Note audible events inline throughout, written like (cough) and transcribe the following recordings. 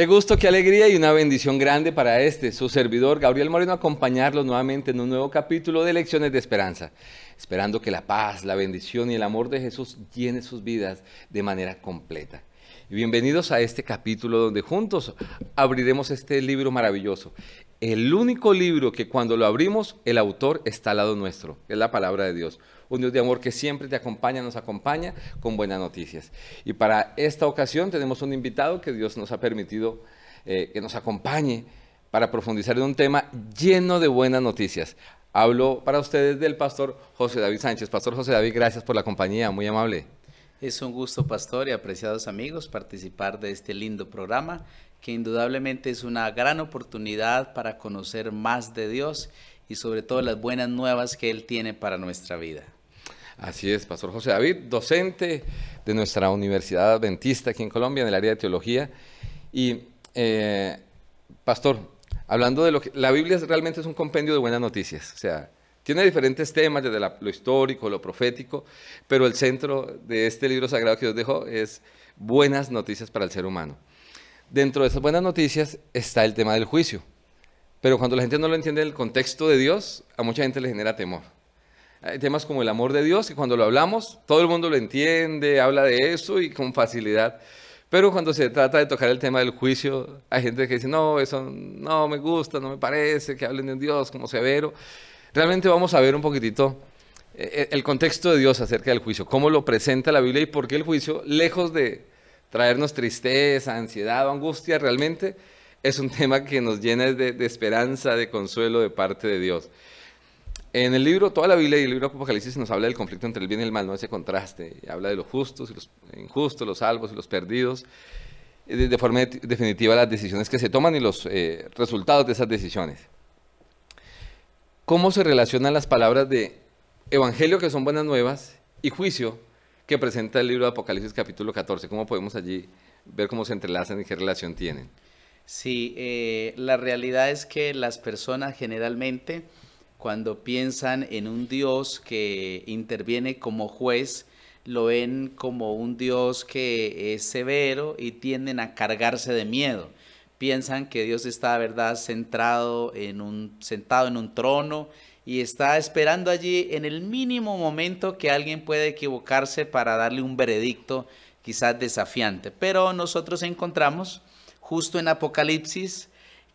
Qué gusto, qué alegría y una bendición grande para este, su servidor Gabriel Moreno, acompañarlo nuevamente en un nuevo capítulo de Lecciones de Esperanza, esperando que la paz, la bendición y el amor de Jesús llene sus vidas de manera completa. bienvenidos a este capítulo donde juntos abriremos este libro maravilloso, el único libro que cuando lo abrimos el autor está al lado nuestro, es la palabra de Dios un Dios de amor que siempre te acompaña, nos acompaña con buenas noticias. Y para esta ocasión tenemos un invitado que Dios nos ha permitido eh, que nos acompañe para profundizar en un tema lleno de buenas noticias. Hablo para ustedes del pastor José David Sánchez. Pastor José David, gracias por la compañía, muy amable. Es un gusto, pastor, y apreciados amigos, participar de este lindo programa que indudablemente es una gran oportunidad para conocer más de Dios y sobre todo las buenas nuevas que Él tiene para nuestra vida. Así es, Pastor José David, docente de nuestra Universidad Adventista aquí en Colombia, en el área de teología. Y, eh, Pastor, hablando de lo que. La Biblia realmente es un compendio de buenas noticias. O sea, tiene diferentes temas, desde lo histórico, lo profético, pero el centro de este libro sagrado que Dios dejó es buenas noticias para el ser humano. Dentro de esas buenas noticias está el tema del juicio. Pero cuando la gente no lo entiende en el contexto de Dios, a mucha gente le genera temor. Eh, temas como el amor de Dios, que cuando lo hablamos, todo el mundo lo entiende, habla de eso y con facilidad. Pero cuando se trata de tocar el tema del juicio, hay gente que dice, no, eso no me gusta, no me parece, que hablen de Dios como severo. Realmente vamos a ver un poquitito eh, eh, el contexto de Dios acerca del juicio, cómo lo presenta la Biblia y por qué el juicio, lejos de traernos tristeza, ansiedad o angustia, realmente es un (laughs) tema que nos llena de, de esperanza, de consuelo de parte de Dios. En el libro, toda la Biblia y el libro de Apocalipsis nos habla del conflicto entre el bien y el mal, ¿no? ese contraste. habla de los justos y los injustos, los salvos y los perdidos. De, forma definitiva, las decisiones que se toman y los eh, resultados de esas decisiones. ¿Cómo se relacionan las palabras de evangelio, que son buenas nuevas, y juicio, que presenta el libro de Apocalipsis, capítulo 14? ¿Cómo podemos allí ver cómo se entrelazan y qué relación tienen? Sí, eh, la realidad es que las personas generalmente cuando piensan en un Dios que interviene como juez, lo ven como un Dios que es severo y tienden a cargarse de miedo. Piensan que Dios está, ¿verdad?, en un, sentado en un trono y está esperando allí en el mínimo momento que alguien puede equivocarse para darle un veredicto quizás desafiante. Pero nosotros encontramos justo en Apocalipsis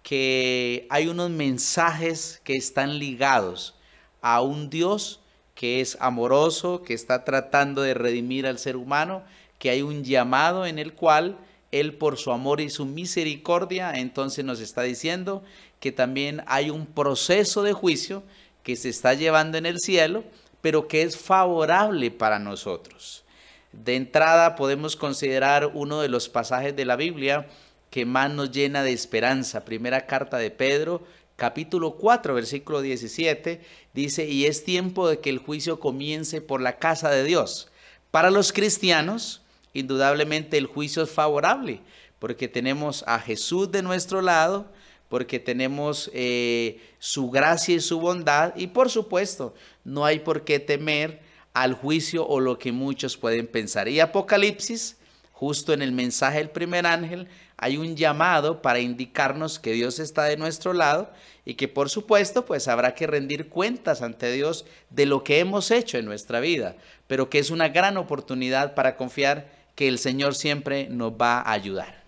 que hay unos mensajes que están ligados a un Dios que es amoroso, que está tratando de redimir al ser humano, que hay un llamado en el cual Él por su amor y su misericordia, entonces nos está diciendo que también hay un proceso de juicio que se está llevando en el cielo, pero que es favorable para nosotros. De entrada podemos considerar uno de los pasajes de la Biblia que más nos llena de esperanza. Primera carta de Pedro, capítulo 4, versículo 17, dice, y es tiempo de que el juicio comience por la casa de Dios. Para los cristianos, indudablemente el juicio es favorable, porque tenemos a Jesús de nuestro lado, porque tenemos eh, su gracia y su bondad, y por supuesto, no hay por qué temer al juicio o lo que muchos pueden pensar. Y Apocalipsis, justo en el mensaje del primer ángel, hay un llamado para indicarnos que Dios está de nuestro lado y que por supuesto pues habrá que rendir cuentas ante Dios de lo que hemos hecho en nuestra vida, pero que es una gran oportunidad para confiar que el Señor siempre nos va a ayudar.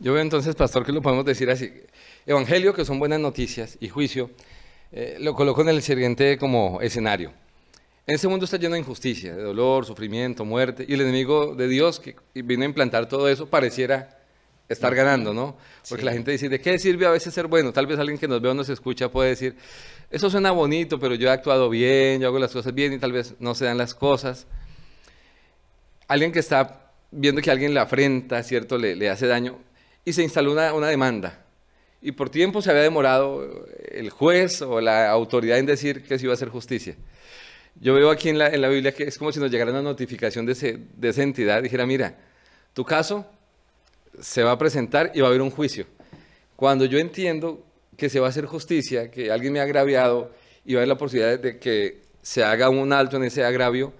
Yo veo entonces, pastor, que lo podemos decir así. Evangelio, que son buenas noticias, y juicio, eh, lo coloco en el siguiente como escenario. este mundo está lleno de injusticia, de dolor, sufrimiento, muerte, y el enemigo de Dios que vino a implantar todo eso pareciera estar ganando, ¿no? Porque la gente dice, ¿de qué sirve a veces ser bueno? Tal vez alguien que nos ve o nos escucha puede decir, eso suena bonito, pero yo he actuado bien, yo hago las cosas bien y tal vez no se dan las cosas. Alguien que está viendo que alguien le afrenta, ¿cierto? Le, hace daño y se instaló una, demanda. Y por tiempo se había demorado el juez o la autoridad en decir que se iba a hacer justicia. Yo veo aquí en la, Biblia que es como si nos llegara una notificación de, de esa entidad, dijera, mira, tu caso se va a presentar y va a haber un juicio. Cuando yo entiendo que se va a hacer justicia, que alguien me ha agraviado y va a haber la posibilidad de que se haga un alto en ese agravio,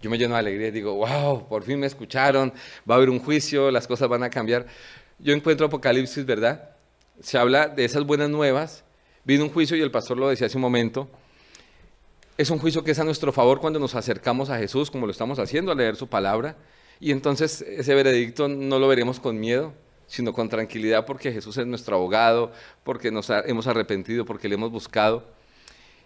yo me lleno de alegría y digo, wow, por fin me escucharon, va a haber un juicio, las cosas van a cambiar. Yo encuentro Apocalipsis, ¿verdad? Se habla de esas buenas nuevas, vino un juicio y el pastor lo decía hace un momento, es un juicio que es a nuestro favor cuando nos acercamos a Jesús, como lo estamos haciendo a leer su palabra, y entonces ese veredicto no lo veremos con miedo, sino con tranquilidad porque Jesús es nuestro abogado, porque nos hemos arrepentido, porque le hemos buscado.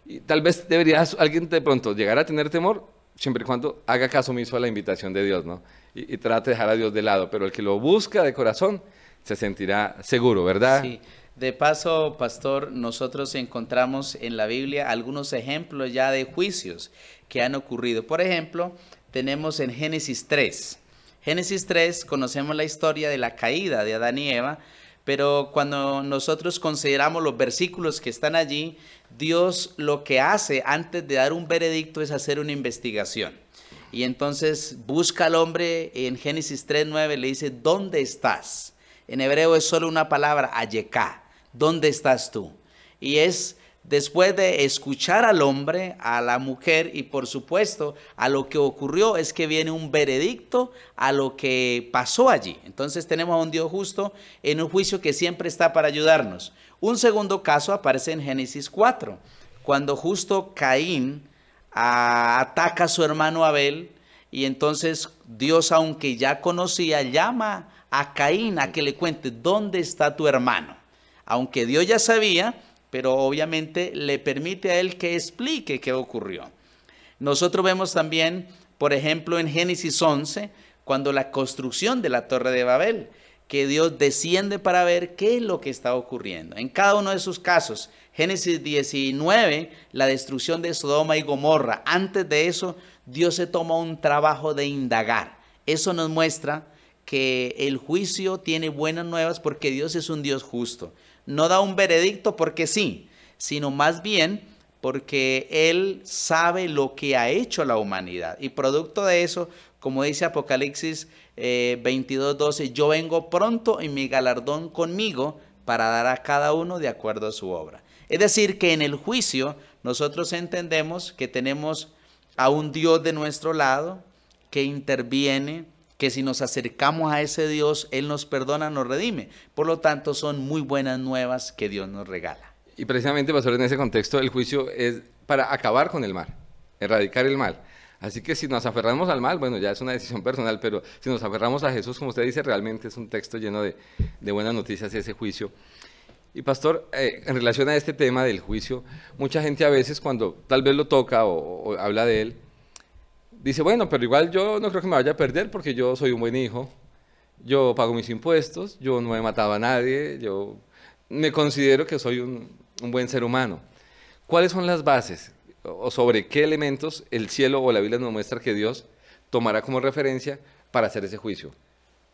Y tal vez debería alguien de pronto llegar a tener temor, siempre y cuando haga caso omiso a la invitación de Dios, ¿no? Y, y trate de dejar a Dios de lado, pero el que lo busca de corazón se sentirá seguro, ¿verdad? Sí. De paso, pastor, nosotros encontramos en la Biblia algunos ejemplos ya de juicios que han ocurrido. Por ejemplo, tenemos en Génesis 3. Génesis 3 conocemos la historia de la caída de Adán y Eva, pero cuando nosotros consideramos los versículos que están allí, Dios lo que hace antes de dar un veredicto es hacer una investigación. Y entonces busca al hombre en Génesis 3.9, le dice, ¿dónde estás? En hebreo es solo una palabra, ayeká, ¿dónde estás tú? Y es después de escuchar al hombre, a la mujer y por supuesto a lo que ocurrió es que viene un veredicto a lo que pasó allí. Entonces tenemos a un Dios justo en un juicio que siempre está para ayudarnos. Un segundo caso aparece en Génesis 4, cuando justo Caín ataca a su hermano Abel y entonces Dios, aunque ya conocía, llama a Caín a que le cuente dónde está tu hermano. Aunque Dios ya sabía, pero obviamente le permite a él que explique qué ocurrió. Nosotros vemos también, por ejemplo, en Génesis 11, cuando la construcción de la torre de Babel, que Dios desciende para ver qué es lo que está ocurriendo. En cada uno de sus casos, Génesis 19, la destrucción de Sodoma y Gomorra. Antes de eso, Dios se toma un trabajo de indagar. Eso nos muestra que el juicio tiene buenas nuevas porque Dios es un Dios justo no da un veredicto porque sí, sino más bien porque Él sabe lo que ha hecho la humanidad. Y producto de eso, como dice Apocalipsis 22, eh, 22:12, yo vengo pronto y mi galardón conmigo para dar a cada uno de acuerdo a su obra. Es decir, que en el juicio nosotros entendemos que tenemos a un Dios de nuestro lado que interviene, que si nos acercamos a ese Dios, Él nos perdona, nos redime. Por lo tanto, son muy buenas nuevas que Dios nos regala. Y precisamente, pastor, en ese contexto, el juicio es para acabar con el mal, erradicar el mal. Así que si nos aferramos al mal, bueno, ya es una decisión personal, pero si nos aferramos a Jesús, como usted dice, realmente es un texto lleno de, buenas noticias ese juicio. Y pastor, eh, en relación a este tema del juicio, mucha gente a veces cuando tal vez lo toca o habla de él, dice, bueno, pero igual yo no creo que me vaya a perder porque yo soy un buen hijo, yo pago mis impuestos, yo no he matado a nadie, yo me considero que soy un, buen ser humano. ¿Cuáles son las bases o sobre qué elementos el cielo o la Biblia nos muestra que Dios tomará como referencia para hacer ese juicio?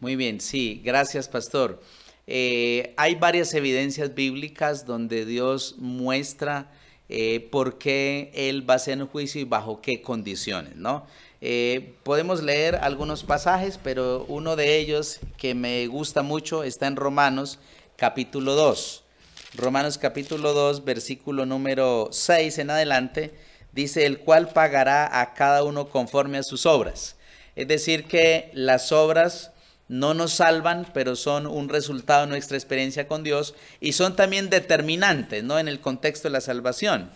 Muy bien, sí, gracias pastor. Eh, hay varias evidencias bíblicas donde Dios muestra eh, por qué él va a ser un juicio y bajo qué condiciones, ¿no? Eh, podemos leer algunos pasajes, pero uno de ellos que me gusta mucho está en Romanos capítulo 2. Romanos capítulo 2, versículo número 6 en adelante, dice, el cual pagará a cada uno conforme a sus obras. Es decir, que las obras no nos salvan, pero son un resultado de nuestra experiencia con Dios y son también determinantes ¿no? en el contexto de la salvación.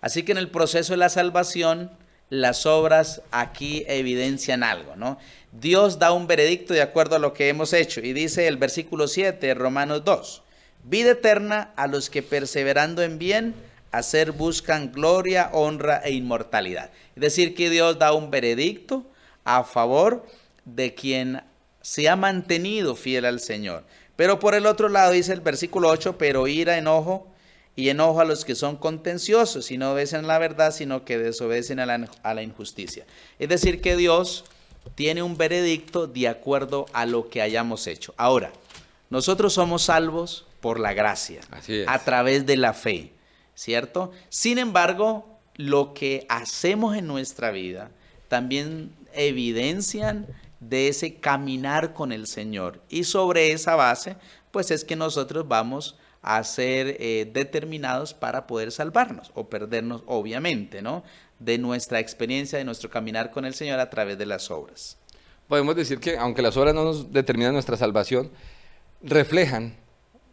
Así que en el proceso de la salvación, las obras aquí evidencian algo, ¿no? Dios da un veredicto de acuerdo a lo que hemos hecho y dice el versículo 7, Romanos 2, vida eterna a los que perseverando en bien, hacer buscan gloria, honra e inmortalidad. Es decir, que Dios da un veredicto a favor de quien se ha mantenido fiel al Señor. Pero por el otro lado dice el versículo 8, pero ira, enojo y enojo a los que son contenciosos y no obedecen la verdad, sino que desobedecen a la, a la injusticia. Es decir, que Dios tiene un veredicto de acuerdo a lo que hayamos hecho. Ahora, nosotros somos salvos por la gracia, a través de la fe, ¿cierto? Sin embargo, lo que hacemos en nuestra vida también evidencian de ese caminar con el Señor. Y sobre esa base, pues es que nosotros vamos a ser eh, determinados para poder salvarnos o perdernos, obviamente, ¿no? De nuestra experiencia, de nuestro caminar con el Señor a través de las obras. Podemos decir que aunque las obras no nos determinan nuestra salvación, reflejan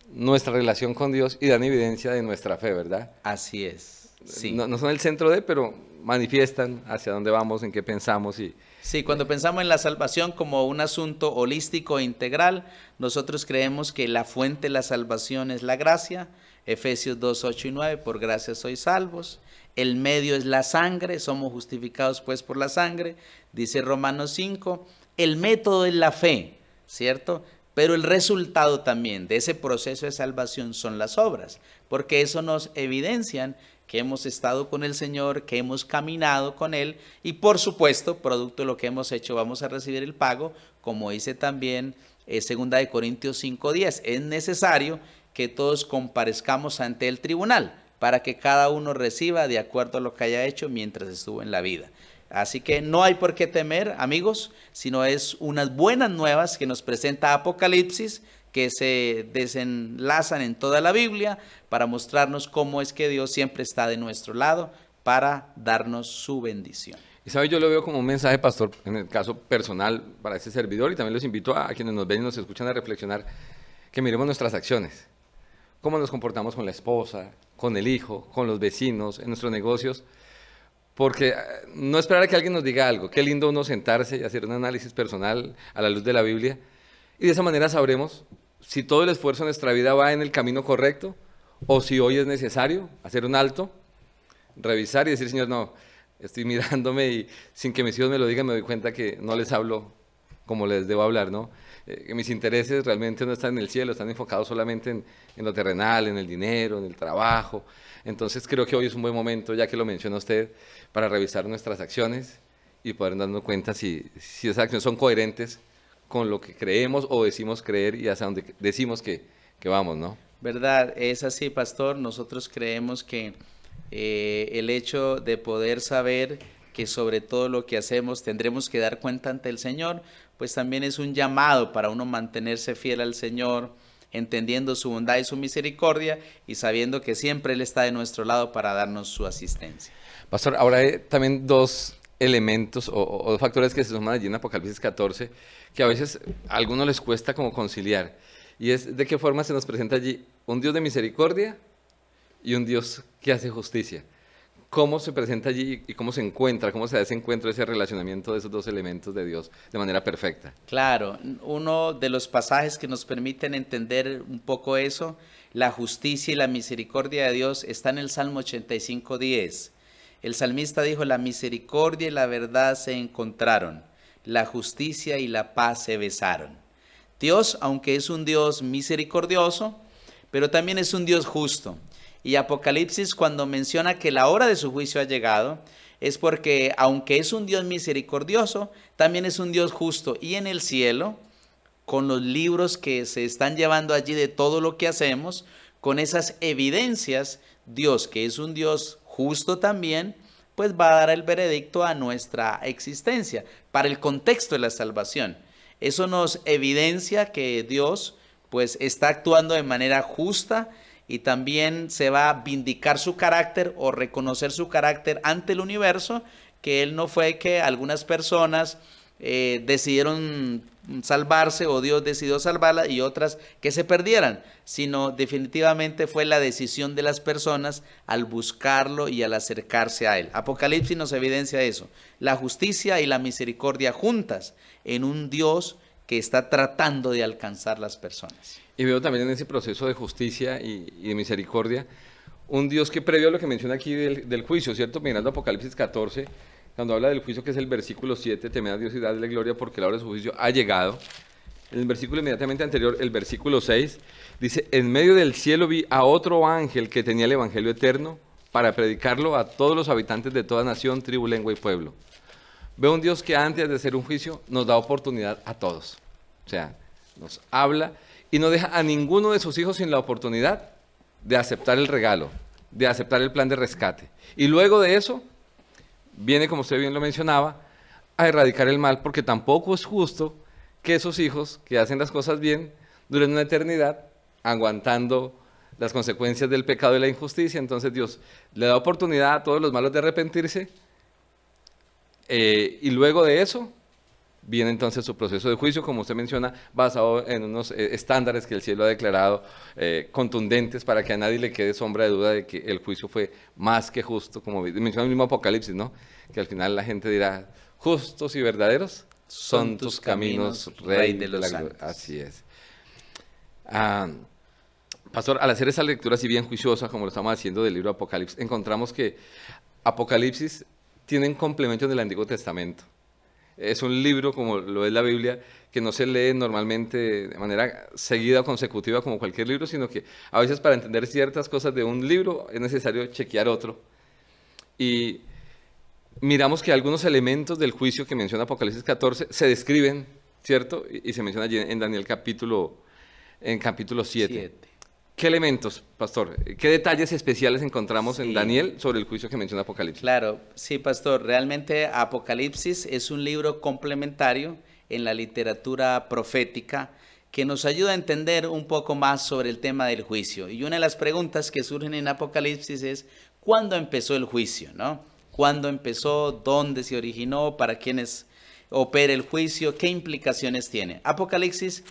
nuestra relación con Dios y dan evidencia de nuestra fe, ¿verdad? Así es. Sí. no son el centro de, pero manifiestan hacia dónde vamos, en qué pensamos y, Sí, cuando pensamos en la salvación como un asunto holístico e integral, nosotros creemos que la fuente de la salvación es la gracia, Efesios 2, 8 y 9, por gracia sois salvos. El medio es la sangre, somos justificados pues por la sangre, dice Romanos 5. El método es la fe, ¿cierto? Pero el resultado también de ese proceso de salvación son las obras, porque eso nos evidencian que hemos estado con el Señor, que hemos caminado con Él y por supuesto, producto de lo que hemos hecho, vamos a recibir el pago, como dice también 2 eh, segunda de Corintios 5.10. Es necesario que todos comparezcamos ante el tribunal para que cada uno reciba de acuerdo a lo que haya hecho mientras estuvo en la vida. Así que no hay por qué temer, amigos, sino es unas buenas nuevas que nos presenta Apocalipsis que se desenlazan en toda la Biblia para mostrarnos cómo es que Dios siempre está de nuestro lado para darnos su bendición. Y sabe, yo lo veo como un mensaje, pastor, en el caso personal para este servidor, y también los invito a, a quienes nos ven y nos escuchan a reflexionar, que miremos nuestras acciones, cómo nos comportamos con la esposa, con el hijo, con los vecinos, en nuestros negocios, porque eh, no esperar a que alguien nos diga algo, qué lindo uno sentarse y hacer un análisis personal a la luz de la Biblia, y de esa manera sabremos si todo el esfuerzo de nuestra vida va en el camino correcto o si hoy es necesario hacer un alto, revisar y decir, Señor, no, estoy (laughs) mirándome y sin que mis hijos me lo digan me doy cuenta que no les hablo como les debo hablar, ¿no? Eh, que mis intereses realmente no están en el cielo, están enfocados solamente en, lo terrenal, en el dinero, en el trabajo. Entonces creo que hoy es un buen momento, ya que lo menciona usted, para revisar nuestras acciones y poder darnos cuenta si, si esas acciones son coherentes con lo que creemos o decimos creer y hacia donde decimos que, vamos, ¿no? Verdad, es así, pastor. Nosotros creemos que eh, el hecho de poder saber que sobre todo lo que hacemos tendremos que dar cuenta ante el Señor, pues también es un llamado para uno mantenerse fiel al Señor, entendiendo su bondad y su misericordia y sabiendo que siempre Él está de nuestro lado para darnos su asistencia. Pastor, ahora hay también dos elementos o, dos factores que se suman allí en Apocalipsis 14 que a veces a algunos les cuesta como conciliar. Y es de qué forma se nos presenta allí un Dios de misericordia y un Dios que hace justicia. ¿Cómo se presenta allí y cómo se encuentra, cómo se desencuentra ese encuentro, ese relacionamiento de esos dos elementos de Dios de manera perfecta? Claro, uno de los pasajes que nos permiten entender un poco eso, la justicia y la misericordia de Dios, está en el Salmo 85.10. El salmista dijo, la misericordia y la verdad se encontraron la justicia y la paz se besaron. Dios, aunque es un Dios misericordioso, pero también es un Dios justo. Y Apocalipsis cuando menciona que la hora de su juicio ha llegado, es porque aunque es un Dios misericordioso, también es un Dios justo. Y en el cielo, con los libros que se están llevando allí de todo lo que hacemos, con esas evidencias, Dios, que es un Dios justo también, pues va a dar el veredicto a nuestra existencia, para el contexto de la salvación. Eso nos evidencia que Dios pues está actuando de manera justa y también se va a vindicar su carácter o reconocer su carácter ante el universo, que Él no fue que algunas personas eh, decidieron salvarse o Dios decidió salvarla y otras que se perdieran, sino definitivamente fue la decisión de las personas al buscarlo y al acercarse a él. Apocalipsis nos evidencia eso, la justicia y la misericordia juntas en un Dios que está tratando de alcanzar las personas. Y veo también en ese proceso de justicia y, de misericordia un Dios que previo a lo que menciona aquí del, del, juicio, ¿cierto? Mirando Apocalipsis 14, cuando habla del juicio, que es el versículo 7, temed a Dios y dadle gloria porque la hora de su juicio ha llegado. En el versículo inmediatamente anterior, el versículo 6, dice, en medio del cielo vi a otro ángel que tenía el Evangelio eterno para predicarlo a todos los habitantes de toda nación, tribu, lengua y pueblo. Veo un Dios que antes de hacer un juicio nos da oportunidad a todos. O sea, nos habla y no deja a ninguno de sus hijos sin la oportunidad de aceptar el regalo, de aceptar el plan de rescate. Y luego de eso, viene, como usted bien lo mencionaba, a erradicar el mal, porque tampoco es justo que esos hijos que hacen las cosas bien duren una eternidad aguantando las consecuencias del pecado y la injusticia. Entonces Dios le da oportunidad a todos los malos de arrepentirse eh, y luego de eso viene entonces su proceso de juicio, como usted menciona, basado en unos eh, estándares que el cielo ha declarado eh, contundentes para que a nadie le quede sombra de duda de que el juicio fue más que justo, como menciona el mismo Apocalipsis, ¿no? Que al final la gente dirá, justos y verdaderos son, tus caminos, rey, de los santos. Así es. Ah, pastor, al hacer esa lectura si bien juiciosa, como lo estamos haciendo del libro Apocalipsis, encontramos que Apocalipsis tiene un complemento del Antiguo Testamento es un libro, como lo es la Biblia, que no se lee normalmente de manera seguida o consecutiva como cualquier libro, sino que a veces para entender ciertas cosas de un libro es necesario chequear otro. Y miramos que algunos elementos del juicio que menciona Apocalipsis 14 se describen, ¿cierto? Y, se menciona allí en Daniel capítulo, en capítulo 7. ¿Qué elementos, pastor? ¿Qué detalles especiales encontramos en Daniel sobre el juicio que menciona Apocalipsis? Claro, sí, pastor. Realmente Apocalipsis es un libro complementario en la literatura profética que nos ayuda a entender un poco más sobre el tema del juicio. Y una de las preguntas que surgen en Apocalipsis es, ¿cuándo empezó el juicio? ¿No? ¿Cuándo empezó? ¿Dónde se originó? ¿Para quiénes opera el juicio? ¿Qué implicaciones tiene? Apocalipsis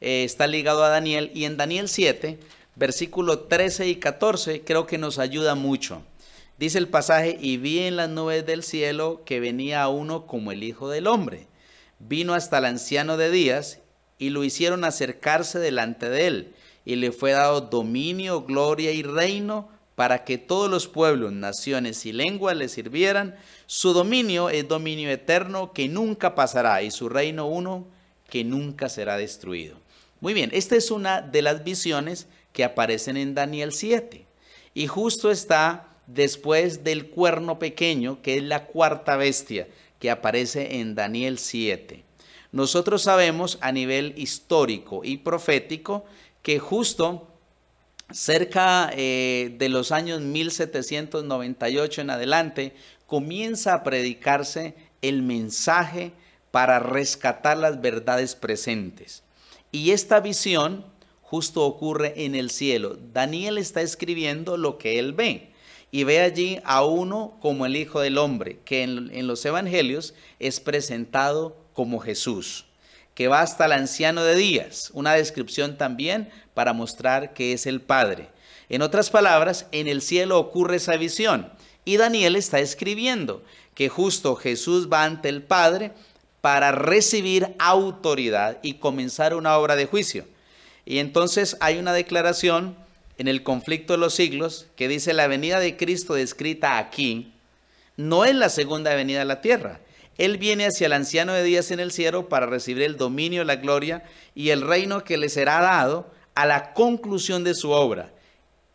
eh, está ligado a Daniel y en Daniel 7 versículo 13 y 14, creo que nos ayuda mucho. Dice el pasaje, y vi en las nubes del cielo que venía uno como el Hijo del Hombre. Vino hasta el anciano de días y lo hicieron acercarse delante de él, y le fue dado dominio, gloria y reino para que todos los pueblos, naciones y lenguas le sirvieran. Su dominio es dominio eterno que nunca pasará y su reino uno que nunca será destruido. Muy bien, esta es una de las visiones que aparecen en Daniel 7. Y justo está después del cuerno pequeño, que es la cuarta bestia que aparece en Daniel 7. Nosotros sabemos a nivel histórico y profético que justo cerca eh, de los años 1798 en adelante comienza a predicarse el mensaje para rescatar las verdades presentes. Y esta visión justo ocurre en el cielo. Daniel está escribiendo lo que él ve y ve allí a uno como el Hijo del Hombre, que en, los Evangelios es presentado como Jesús, que va hasta el anciano de días, una descripción también para mostrar que es el Padre. En otras palabras, en el cielo ocurre esa visión y Daniel está escribiendo que justo Jesús va ante el Padre para recibir autoridad y comenzar una obra de juicio. Y entonces hay una declaración en el conflicto de los siglos que dice la venida de Cristo descrita aquí no es la segunda venida a la tierra. Él viene hacia el anciano de días en el cielo para recibir el dominio, la gloria y el reino que le será dado a la conclusión de su obra.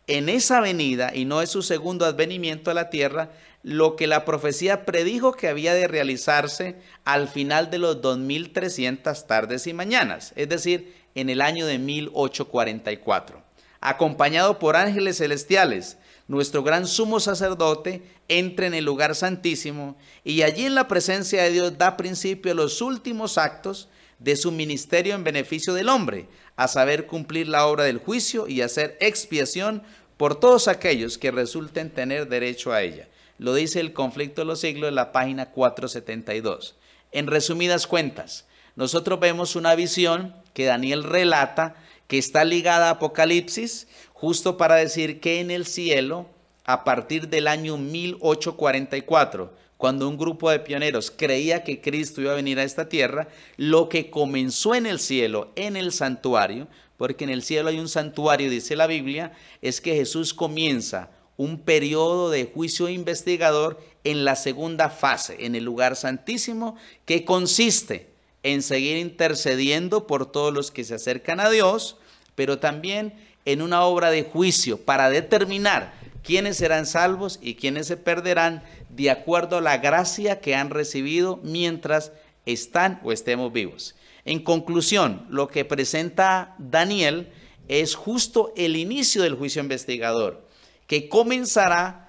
En esa venida, y no es su segundo advenimiento a la tierra, lo que la profecía predijo que había de realizarse al final de los 2300 tardes y mañanas. Es decir, en el año de 1844, acompañado por ángeles celestiales. Nuestro gran sumo sacerdote entra en el lugar santísimo y allí en la presencia de Dios da principio a los últimos actos de su ministerio en beneficio del hombre, a saber cumplir la obra del juicio y hacer expiación por todos aquellos que resulten tener derecho a ella. Lo dice el conflicto de los siglos en la página 472. En resumidas cuentas, nosotros vemos una visión que Daniel relata, que está ligada a Apocalipsis, justo para decir que en el cielo, a partir del año 1844, cuando un grupo de pioneros creía que Cristo iba a venir a esta tierra, lo que comenzó en el cielo, en el santuario, porque en el cielo hay un santuario, dice la Biblia, es que Jesús comienza un periodo de juicio investigador en la segunda fase, en el lugar santísimo, que consiste en seguir intercediendo por todos los que se acercan a Dios, pero también en una obra de juicio para determinar quiénes serán salvos y quiénes se perderán de acuerdo a la gracia que han recibido mientras están o estemos vivos. En conclusión, lo que presenta Daniel es justo el inicio del juicio investigador, que comenzará,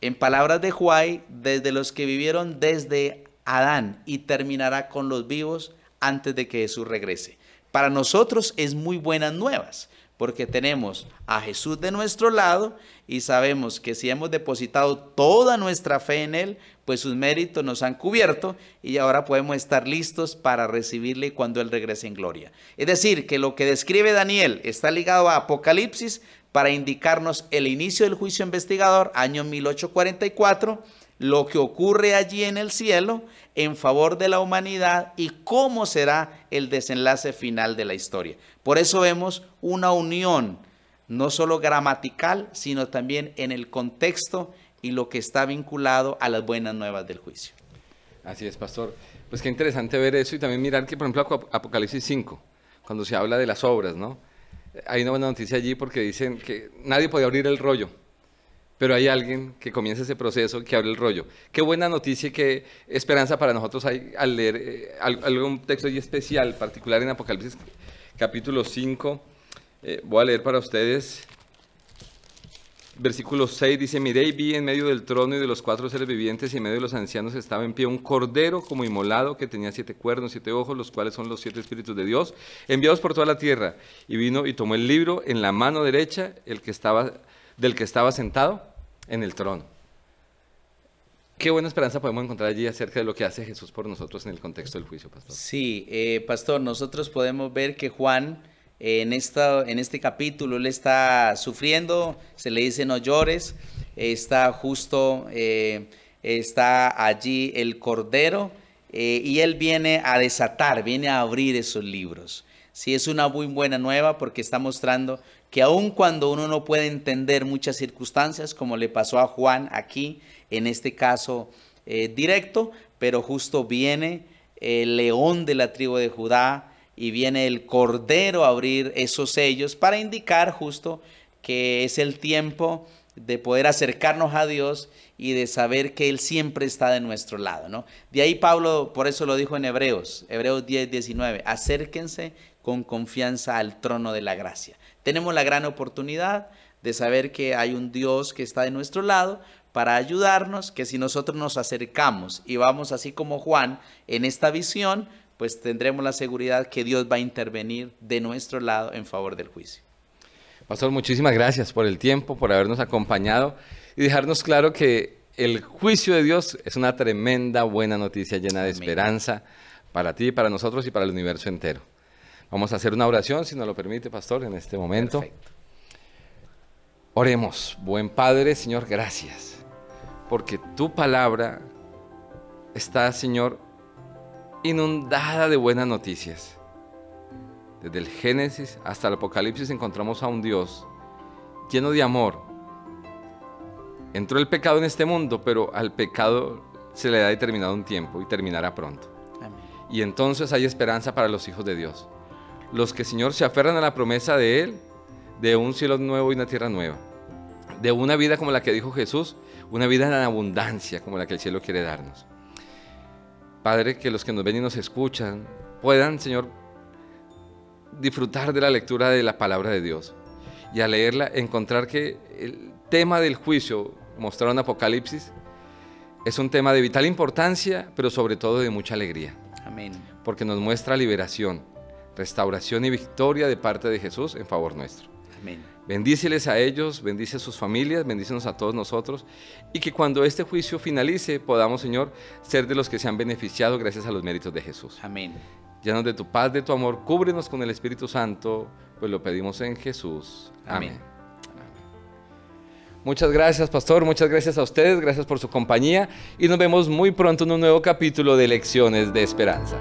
en palabras de juárez desde los que vivieron desde Adán y terminará con los vivos antes de que Jesús regrese. Para nosotros es muy buenas nuevas, porque tenemos a Jesús de nuestro lado y sabemos que si hemos depositado toda nuestra fe en Él, pues sus méritos nos han cubierto y ahora podemos estar listos para recibirle cuando Él regrese en gloria. Es decir, que lo que describe Daniel está ligado a Apocalipsis para indicarnos el inicio del juicio investigador, año 1844 lo que ocurre allí en el cielo en favor de la humanidad y cómo será el desenlace final de la historia. Por eso vemos una unión, no solo gramatical, sino también en el contexto y lo que está vinculado a las buenas nuevas del juicio. Así es, pastor. Pues qué interesante ver eso y también mirar que, por ejemplo, Apocalipsis 5, cuando se habla de las obras, ¿no? Hay una buena noticia allí porque dicen que nadie puede abrir el rollo pero hay alguien que comienza ese proceso, que abre el rollo. Qué buena noticia y qué esperanza para nosotros hay al leer eh, algún texto ahí especial, particular en Apocalipsis capítulo 5. Eh, voy a leer para ustedes. Versículo 6 dice, miré y vi en medio del trono y de los cuatro seres vivientes y en medio de los ancianos estaba en pie un cordero como inmolado que tenía siete cuernos, siete ojos, los cuales son los siete espíritus de Dios, enviados por toda la tierra. Y vino y tomó el libro en la mano derecha el que estaba, del que estaba sentado en el trono. Qué buena esperanza podemos encontrar allí acerca de lo que hace Jesús por nosotros en el contexto del juicio, pastor. Sí, eh, pastor, nosotros podemos ver que Juan eh, en, esta, en este capítulo le está sufriendo, se le dice no llores, está justo, eh, está allí el cordero y él viene a desatar, viene a abrir esos libros. Sí, es una muy buena nueva porque está mostrando que aun cuando uno no puede entender muchas circunstancias, como le pasó a Juan aquí, en este caso eh, directo, pero justo viene el león de la tribu de Judá y viene el cordero a abrir esos sellos para indicar justo que es el tiempo de poder acercarnos a Dios y de saber que Él siempre está de nuestro lado, ¿no? De ahí Pablo, por eso lo dijo en Hebreos, Hebreos 10, 19, acérquense con confianza al trono de la gracia. Tenemos la gran oportunidad de saber que hay un Dios que está de nuestro lado para ayudarnos, que si nosotros nos acercamos y vamos así como Juan en esta visión, pues tendremos la seguridad que Dios va a intervenir de nuestro lado en favor del juicio. Pastor, muchísimas gracias por el tiempo, por habernos acompañado y dejarnos claro que el juicio de Dios es una tremenda buena noticia llena de esperanza para ti, para nosotros y para el universo entero. Vamos a hacer una oración, si nos lo permite, pastor, en este momento. Oremos, buen Padre, Señor, gracias, porque tu palabra está, Señor, inundada de buenas noticias. Desde el Génesis hasta el Apocalipsis encontramos a un Dios lleno de amor. Entró el pecado en este mundo, pero al pecado se le ha determinado un tiempo y terminará pronto. Y entonces hay esperanza para los hijos de Dios los que, Señor, se aferran a la promesa de Él, de un cielo nuevo y una tierra nueva, de una vida como la que dijo Jesús, una vida en abundancia como la que el cielo quiere darnos. Padre, que los que nos ven y nos escuchan puedan, Señor, disfrutar de la lectura de la palabra de Dios y al leerla encontrar que el tema del juicio mostrado en Apocalipsis es un tema de vital importancia, pero sobre todo de mucha alegría. Amén. Porque nos muestra liberación, restauración y victoria de parte de Jesús en favor nuestro. Amén. Bendíceles a ellos, bendice a sus familias, bendícenos a todos nosotros y que cuando este juicio finalice podamos, Señor, ser de los que se han beneficiado gracias a los méritos de Jesús. Amén. Llenos de tu paz, de tu amor, cúbrenos con el Espíritu Santo, pues lo pedimos en Jesús. Amén. Muchas gracias, pastor. Muchas gracias a ustedes. Gracias por su compañía. Y nos vemos muy pronto en un nuevo capítulo de Lecciones de Esperanza.